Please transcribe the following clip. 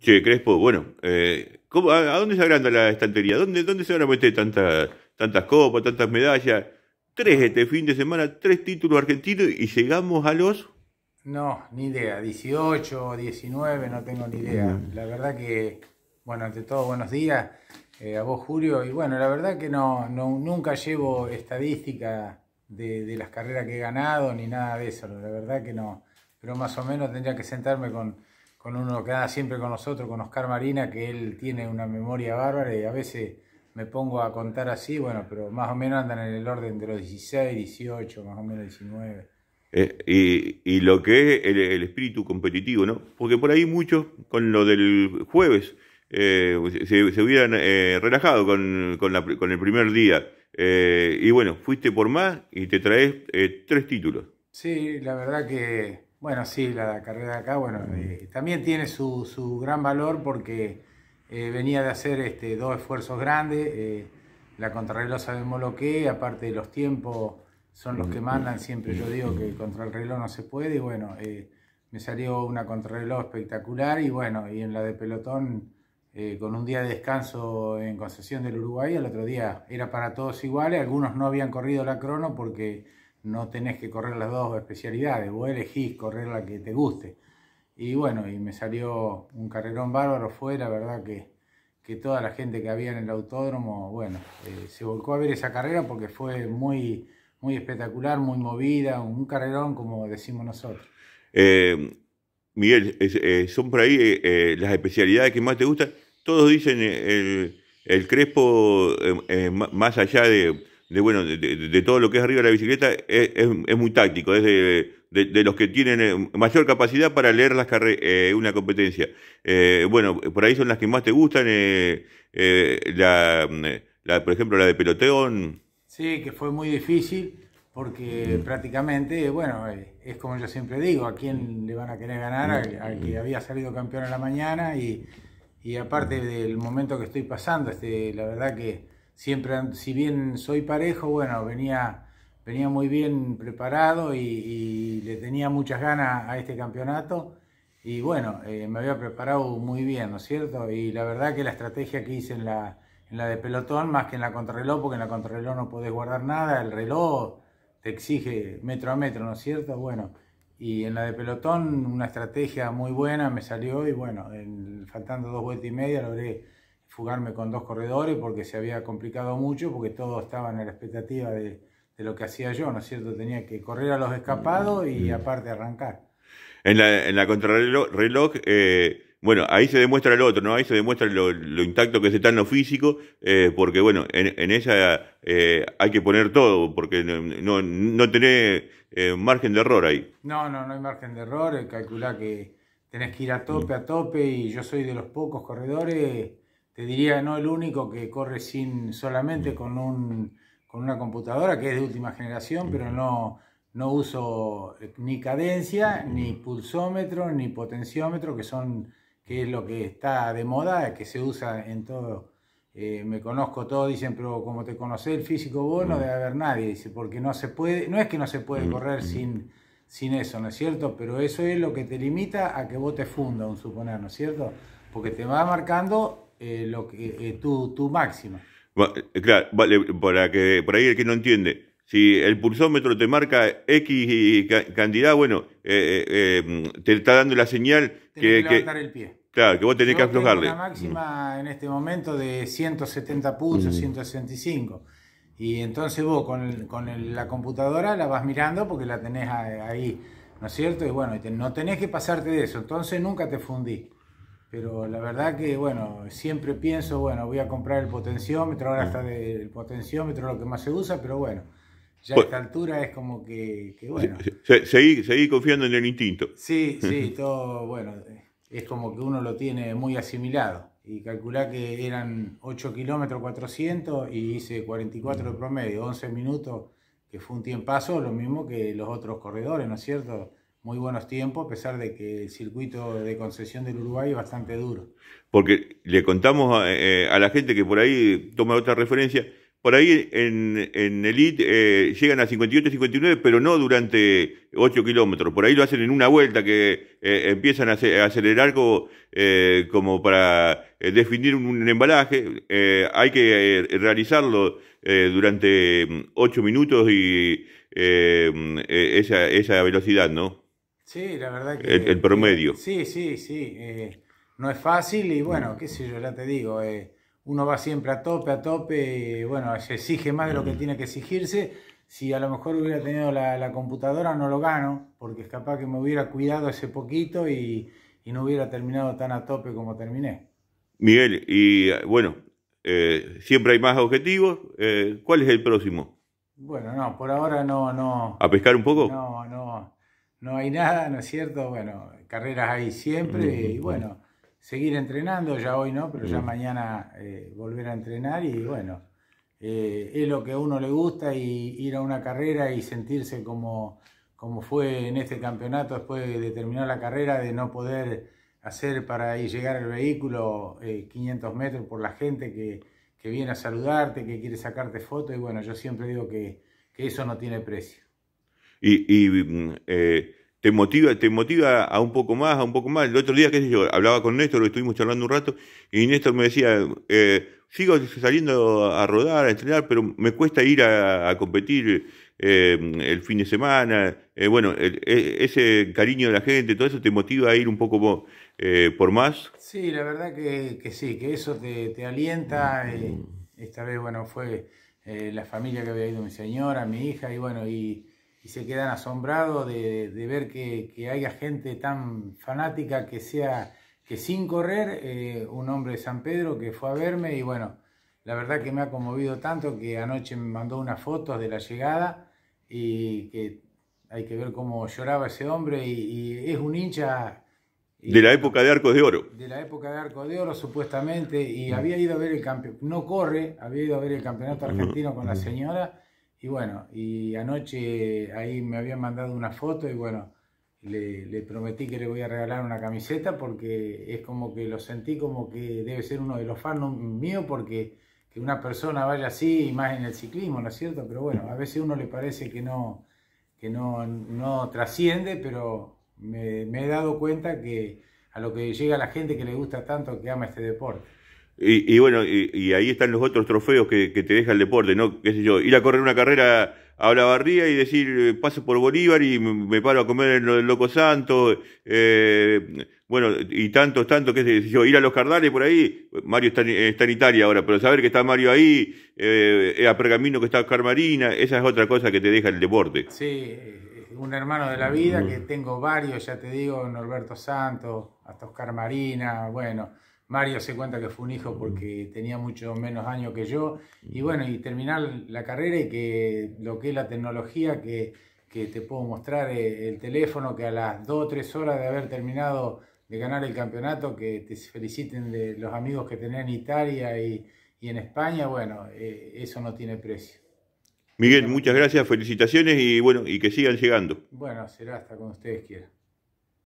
Che, Crespo, bueno, eh, a, dónde se agranda la estantería? ¿Dónde, dónde se van a meter tantas, tantas copas, tantas medallas? Tres este fin de semana, tres títulos argentinos y llegamos a los... No, ni idea, 18, 19, no tengo ni idea. La verdad que, bueno, ante todo, buenos días eh, a vos, Julio. Y bueno, la verdad que no, no nunca llevo estadística de, de las carreras que he ganado ni nada de eso. La verdad que no. Pero más o menos tendría que sentarme con con uno que anda siempre con nosotros, con Oscar Marina, que él tiene una memoria bárbara y a veces me pongo a contar así, bueno, pero más o menos andan en el orden de los 16, 18, más o menos 19. Eh, y, lo que es el, espíritu competitivo, ¿no? Porque por ahí muchos, con lo del jueves, eh, se, hubieran eh, relajado con, con, el primer día. y bueno, fuiste por más y te traes tres títulos. Sí, la verdad que bueno, sí, la carrera de acá, bueno, eh, también tiene su, su, gran valor porque eh, venía de hacer este, dos esfuerzos grandes. Eh, la contrarreloj sabemos lo que, aparte los tiempos son los que mandan, siempre yo digo que contra el reloj no se puede, y bueno, me salió una contrarreloj espectacular y bueno, y en la de pelotón, con un día de descanso en concesión del Uruguay, el otro día era para todos iguales, algunos no habían corrido la crono porque no tenés que correr las dos especialidades, vos elegís correr la que te guste. Y bueno, y me salió un carrerón bárbaro, fue la verdad que, que toda la gente que había en el autódromo, bueno, eh, se volcó a ver esa carrera porque fue muy, muy espectacular, muy movida, un carrerón como decimos nosotros. Eh, Miguel, eh, son por ahí las especialidades que más te gustan. Todos dicen el, el Crespo más allá de de bueno, de, de, todo lo que es arriba de la bicicleta es, muy táctico, es de, los que tienen eh, mayor capacidad para leer las eh, una competencia. Eh, bueno, por ahí son las que más te gustan, la, la, por ejemplo la de peloteón. Sí, que fue muy difícil porque prácticamente, bueno, es como yo siempre digo, a quién le van a querer ganar, al, que había salido campeón en la mañana y, y aparte del momento que estoy pasando, este, la verdad que siempre, si bien soy parejo, bueno, venía, venía muy bien preparado y, le tenía muchas ganas a este campeonato. Y bueno, eh, me había preparado muy bien, ¿no es cierto? Y la verdad que la estrategia que hice en la, en la de pelotón, más que en la contrarreloj, porque en la contrarreloj no podés guardar nada, el reloj te exige metro a metro, ¿no es cierto? Bueno, y en la de pelotón una estrategia muy buena me salió y bueno, faltando dos vueltas y media logré fugarme con dos corredores porque se había complicado mucho, porque todos estaban en la expectativa de, lo que hacía yo, ¿no es cierto? Tenía que correr a los escapados y mm. aparte arrancar. En la, en la contrarreloj, eh, bueno, ahí se demuestra el otro, ¿no? Ahí se demuestra lo, intacto que se está en lo físico, eh, porque bueno, en, en esa eh, hay que poner todo, porque no, no, no tenés margen de error ahí. No, no, no hay margen de error, calcular que tenés que ir a mm. tope, a tope, y yo soy de los pocos corredores te diría, no el único que corre sin solamente con, un, con una computadora que es de última generación, pero no, no uso eh, ni cadencia, ni pulsómetro, ni potenciómetro, que son que es lo que está de moda, que se usa en todo. Eh, me conozco todo, dicen, pero como te conoce el físico vos no debe haber nadie, dice, porque no se puede, no es que no se puede correr sin, sin eso, ¿no es cierto? Pero eso es lo que te limita a que vos te funda un suponer, ¿no es cierto? Porque te va marcando eh, lo que, eh, tu, máxima. Eh, claro, que por ahí el que no entiende, si el pulsómetro te marca X cantidad, bueno, te está dando la señal que, que, levantar el pie. Claro, que vos tenés que aflojarle. Tengo una máxima mm. en este momento de 170 pulsos, 165. Mm. Y entonces vos con, la computadora la vas mirando porque la tenés ahí, ¿no es cierto? Y bueno, no tenés que pasarte de eso, entonces nunca te fundí pero la verdad que, bueno, siempre pienso, bueno, voy a comprar el potenciómetro, ahora mm. está el potenciómetro lo que más se usa, pero bueno, ya a esta altura es como que, bueno. seguí, confiando en el instinto. Sí, sí, todo, bueno, es como que uno lo tiene muy asimilado. Y calcular que eran 8 kilómetros 400 y hice 44 de mm. promedio, 11 minutos, que fue un tiempazo, lo mismo que los otros corredores, ¿no es cierto? muy buenos tiempos, a pesar de que el circuito de concesión del Uruguay es bastante duro. Porque le contamos a, eh, eh, la gente que por ahí toma otra referencia, por ahí en, en Elite eh, llegan a 58, 59, pero no durante 8 kilómetros. Por ahí lo hacen en una vuelta que empiezan a acelerar como, como para definir un, embalaje. hay que realizarlo durante 8 mm, minutos y mm, esa, esa velocidad, ¿no? Sí, la verdad que... El, promedio. Sí, sí, sí. Eh, no es fácil y bueno, mm. qué sé yo, ya te digo, eh, uno va siempre a tope, a tope, y, bueno, se exige más de lo que mm. tiene que exigirse. Si a lo mejor hubiera tenido la, computadora, no lo gano, porque es capaz que me hubiera cuidado ese poquito y, no hubiera terminado tan a tope como terminé. Miguel, y bueno, eh, siempre hay más objetivos. ¿Cuál es el próximo? Bueno, no, por ahora no, no. ¿A pescar un poco? No, no no hay nada, ¿no es cierto? Bueno, carreras hay siempre y bueno, seguir entrenando, ya hoy no, pero ya mañana eh, volver a entrenar y bueno, eh, es lo que a uno le gusta y ir a una carrera y sentirse como, como fue en este campeonato después de terminar la carrera, de no poder hacer para ir llegar al vehículo 500 eh, metros por la gente que, viene a saludarte, que quiere sacarte fotos y bueno, yo siempre digo que eso no tiene precio y, mm, eh, te motiva, te motiva a un poco más, a un poco más. El otro día, qué sé yo, hablaba con Néstor, estuvimos charlando un rato, y Néstor me decía, eh, sigo saliendo a rodar, a entrenar, pero me cuesta ir a, competir eh, el fin de semana. bueno, e, ese cariño de la gente, todo eso te motiva a ir un poco por más. Sí, la verdad que, sí, que eso te, alienta. Mm. esta vez, bueno, fue la familia que había ido mi señora, mi hija, y bueno, y y se quedan asombrados de, de ver que, que, haya gente tan fanática que sea que sin correr, eh, un hombre de San Pedro que fue a verme y bueno, la verdad que me ha conmovido tanto que anoche me mandó unas fotos de la llegada y que hay que ver cómo lloraba ese hombre y, es un hincha... de la época de Arco de Oro. De la época de arco de Oro, supuestamente, y había ido a ver el campeonato, no corre, había ido a ver el campeonato argentino con la señora y bueno, y anoche ahí me habían mandado una foto y bueno, le, prometí que le voy a regalar una camiseta porque es como que lo sentí como que debe ser uno de los fans míos porque que una persona vaya así y más en el ciclismo, ¿no es cierto? Pero bueno, a veces uno le parece que no, que no, no trasciende, pero me he dado cuenta que a lo que llega la gente que le gusta tanto, que ama este deporte. Y, bueno, y, ahí están los otros trofeos que, te deja el deporte, ¿no? ¿Qué sé yo? Ir a correr una carrera a la barría y decir, eh, paso por Bolívar y me paro a comer en el Loco Santo, eh, bueno, y tantos, tantos, qué sé yo, ir a los Cardales por ahí, Mario está, en Italia ahora, pero saber que está Mario ahí, eh, eh, a Pergamino que está Oscar Marina, esa es otra cosa que te deja el deporte. Sí, eh, un hermano de la vida mm. que tengo varios, ya te digo, Norberto Santos, hasta Oscar Marina, bueno Mario se cuenta que fue un hijo porque tenía mucho menos años que yo. Y bueno, y terminar la carrera y que lo que es la tecnología, que, te puedo mostrar eh, el teléfono, que a las 2 o 3 horas de haber terminado de ganar el campeonato, que te feliciten de los amigos que tenés en Italia y, en España, bueno, eh, eso no tiene precio. Miguel, muchas gracias, felicitaciones y bueno, y que sigan llegando. Bueno, será hasta cuando ustedes quieran.